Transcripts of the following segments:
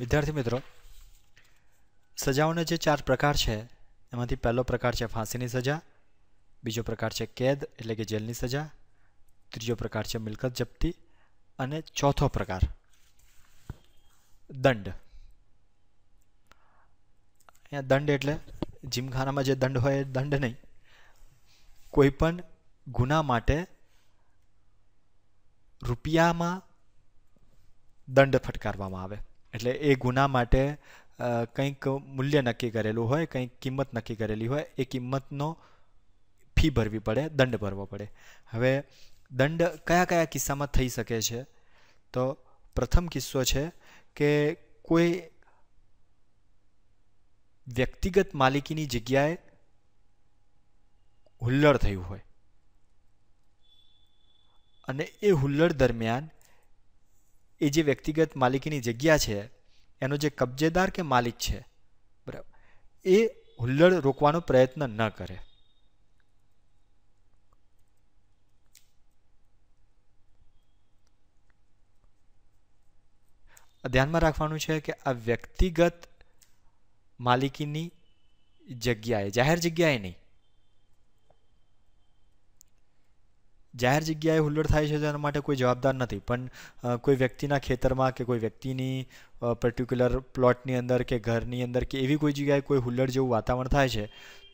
વિદ્યાર્થી મિત્રો સજાઓના જે ચાર પ્રકાર છે એમાંથી પહેલો પ્રકાર છે ફાંસીની સજા બીજો પ્રકાર છે કેદ એટલે કે જેલની સજા ત્રીજો પ્રકાર છે મિલકત જપ્તી અને ચોથો પ્રકાર દંડ અહીંયા દંડ એટલે જીમખાનામાં જે દંડ હોય એ દંડ નહીં કોઈપણ ગુના માટે રૂપિયામાં દંડ ફટકારવામાં આવે એટલે એ ગુના માટે કંઈક મૂલ્ય નક્કી કરેલું હોય કંઈક કિંમત નક્કી કરેલી હોય એ કિંમતનો ફી ભરવી પડે દંડ ભરવો પડે હવે દંડ કયા કયા કિસ્સામાં થઈ શકે છે તો પ્રથમ કિસ્સો છે કે કોઈ વ્યક્તિગત માલિકીની જગ્યાએ હુલ્લડ થયું હોય અને એ હુલ્લડ દરમિયાન એ જે વ્યક્તિગત માલિકીની જગ્યા છે એનો જે કબજેદાર કે માલિક છે બરાબર એ હુલ્લડ રોકવાનો પ્રયત્ન ન કરે ધ્યાનમાં રાખવાનું છે કે આ વ્યક્તિગત માલિકીની જગ્યાએ જાહેર જગ્યાએ નહીં જાહેર જગ્યાએ હુલ્લડ થાય છે તેના માટે કોઈ જવાબદાર નથી પણ કોઈ વ્યક્તિના ખેતરમાં કે કોઈ વ્યક્તિની પર્ટિક્યુલર પ્લોટની અંદર કે ઘરની અંદર કે એવી કોઈ જગ્યાએ કોઈ હુલ્લડ જેવું વાતાવરણ થાય છે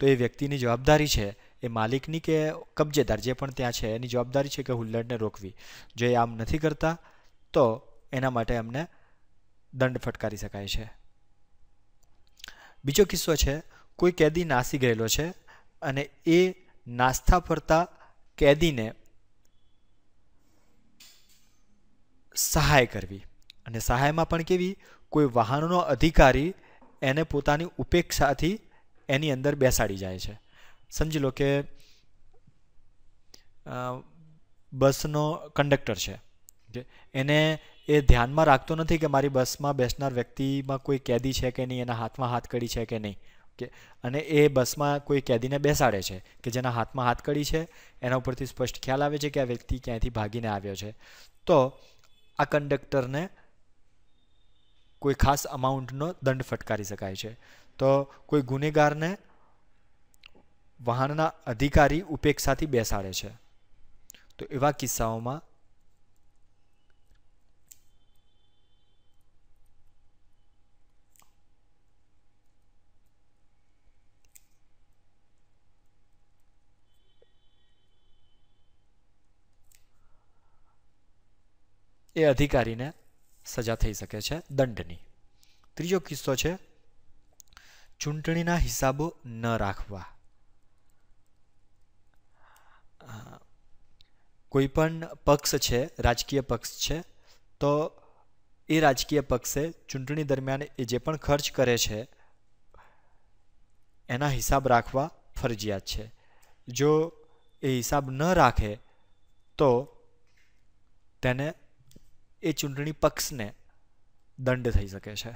તો એ વ્યક્તિની જવાબદારી છે એ માલિકની કે કબજેદાર જે પણ ત્યાં છે એની જવાબદારી છે કે હુલ્લડને રોકવી જો એ આમ નથી કરતા તો એના માટે એમને દંડ ફટકારી શકાય છે બીજો કિસ્સો છે કોઈ કેદી નાસી ગયેલો છે અને એ નાસ્તા ફરતા કેદીને સહાય કરવી અને સહાયમાં પણ કેવી કોઈ વાહનનો અધિકારી એને પોતાની ઉપેક્ષાથી એની અંદર બેસાડી જાય છે સમજી લો કે બસનો કંડક્ટર છે ઓકે એને એ ધ્યાનમાં રાખતો નથી કે મારી બસમાં બેસનાર વ્યક્તિમાં કોઈ કેદી છે કે નહીં એના હાથમાં હાથ કડી છે કે નહીં કે અને એ બસમાં કોઈ કેદીને બેસાડે છે કે જેના હાથમાં હાથ કડી છે એના ઉપરથી સ્પષ્ટ ખ્યાલ આવે છે કે આ વ્યક્તિ ક્યાંયથી ભાગીને આવ્યો છે તો આ કંડક્ટરને કોઈ ખાસ અમાઉન્ટનો દંડ ફટકારી શકાય છે તો કોઈ ગુનેગારને વાહનના અધિકારી ઉપેક્ષાથી બેસાડે છે તો એવા કિસ્સાઓમાં એ અધિકારીને સજા થઈ શકે છે દંડની ત્રીજો કિસ્સો છે ચૂંટણીના હિસાબો ન રાખવા કોઈ પણ પક્ષ છે રાજકીય પક્ષ છે તો એ રાજકીય પક્ષે ચૂંટણી દરમિયાન એ જે પણ ખર્ચ કરે છે એના હિસાબ રાખવા ફરજિયાત છે જો એ હિસાબ ન રાખે તો તેને એ ચૂંટણી પક્ષને દંડ થઈ શકે છે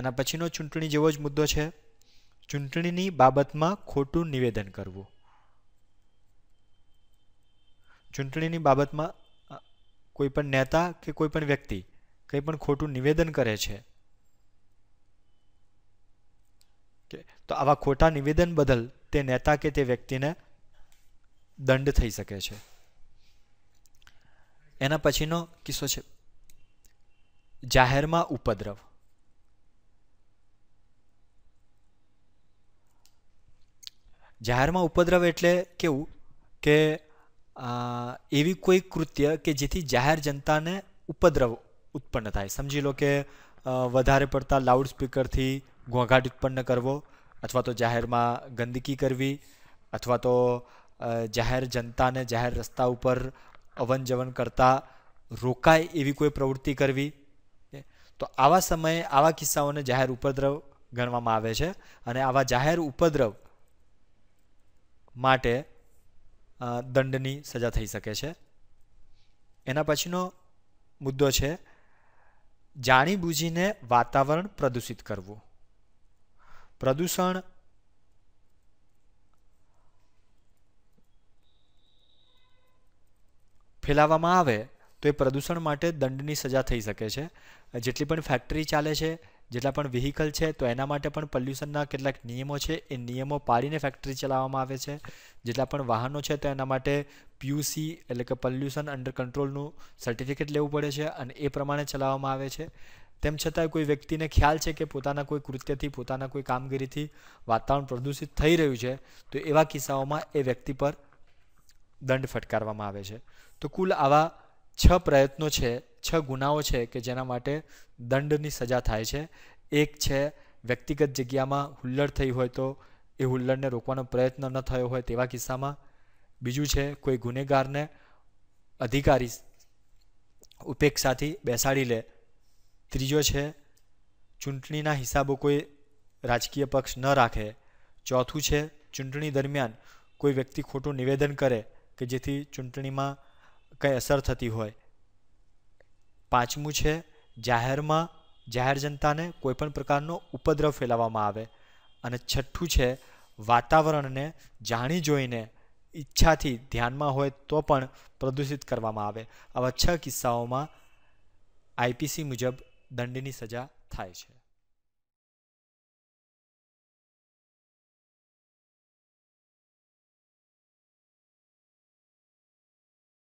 એના પછીનો ચૂંટણી જેવો જ મુદ્દો છે ચૂંટણીની બાબતમાં ખોટું નિવેદન કરવું ચૂંટણીની બાબતમાં કોઈ પણ નેતા કે કોઈ પણ વ્યક્તિ કંઈ પણ ખોટું નિવેદન કરે છે કે તો આવા ખોટા નિવેદન બદલ તે નેતા કે તે વ્યક્તિને દંડ થઈ શકે છે એના પછીનો કિસ્સો છે જાહેરમાં ઉપદ્રવ જાહેરમાં ઉપદ્રવ એટલે કેવું કે એવી કોઈ કૃત્ય કે જેથી જાહેર જનતાને ઉપદ્રવ ઉત્પન્ન થાય સમજી લો કે વધારે પડતા લાઉડસ્પીકરથી ઘોંઘાટ ઉત્પન્ન કરવો અથવા તો જાહેરમાં ગંદકી કરવી અથવા તો જાહેર જનતાને જાહેર રસ્તા ઉપર અવન જવન કરતાં રોકાય એવી કોઈ પ્રવૃત્તિ કરવી તો આવા સમયે આવા કિસ્સાઓને જાહેર ઉપદ્રવ ગણવામાં આવે છે અને આવા જાહેર ઉપદ્રવ માટે દંડની સજા થઈ શકે છે એના પછીનો મુદ્દો છે જાણીબૂજીને વાતાવરણ પ્રદૂષિત કરવું પ્રદૂષણ ફેલાવવામાં આવે તો એ પ્રદૂષણ માટે દંડની સજા થઈ શકે છે જેટલી પણ ફેક્ટરી ચાલે છે જેટલા પણ વ્હીકલ છે તો એના માટે પણ પોલ્યુશનના કેટલાક નિયમો છે એ નિયમો પાડીને ફેક્ટરી ચલાવવામાં આવે છે જેટલા પણ વાહનો છે તો એના માટે પીયુસી એટલે કે પોલ્યુશન અંડર કંટ્રોલનું સર્ટિફિકેટ લેવું પડે છે અને એ પ્રમાણે ચલાવવામાં આવે છે તેમ છતાં કોઈ વ્યક્તિને ખ્યાલ છે કે પોતાના કોઈ કૃત્યથી પોતાના કોઈ કામગીરીથી વાતાવરણ પ્રદૂષિત થઈ રહ્યું છે તો એવા કિસ્સાઓમાં એ વ્યક્તિ પર દંડ ફટકારવામાં આવે છે તો કુલ આવા છ પ્રયત્નો છે છ ગુનાઓ છે કે જેના માટે દંડની સજા થાય છે એક છે વ્યક્તિગત જગ્યામાં હુલ્લડ થઈ હોય તો એ હુલ્લડને રોકવાનો પ્રયત્ન ન થયો હોય તેવા કિસ્સામાં બીજું છે કોઈ ગુનેગારને અધિકારી ઉપેક્ષાથી બેસાડી લે ત્રીજો છે ચૂંટણીના હિસાબો કોઈ રાજકીય પક્ષ ન રાખે ચોથું છે ચૂંટણી દરમિયાન કોઈ વ્યક્તિ ખોટું નિવેદન કરે કે જેથી ચૂંટણીમાં કંઈ અસર થતી હોય પાંચમું છે જાહેરમાં જાહેર જનતાને કોઈપણ પ્રકારનો ઉપદ્રવ ફેલાવવામાં આવે અને છઠ્ઠું છે વાતાવરણને જાણી જોઈને ઈચ્છાથી ધ્યાનમાં હોય તો પણ પ્રદૂષિત કરવામાં આવે આવા છ કિસ્સાઓમાં આઈપીસી મુજબ દંડની સજા થાય છે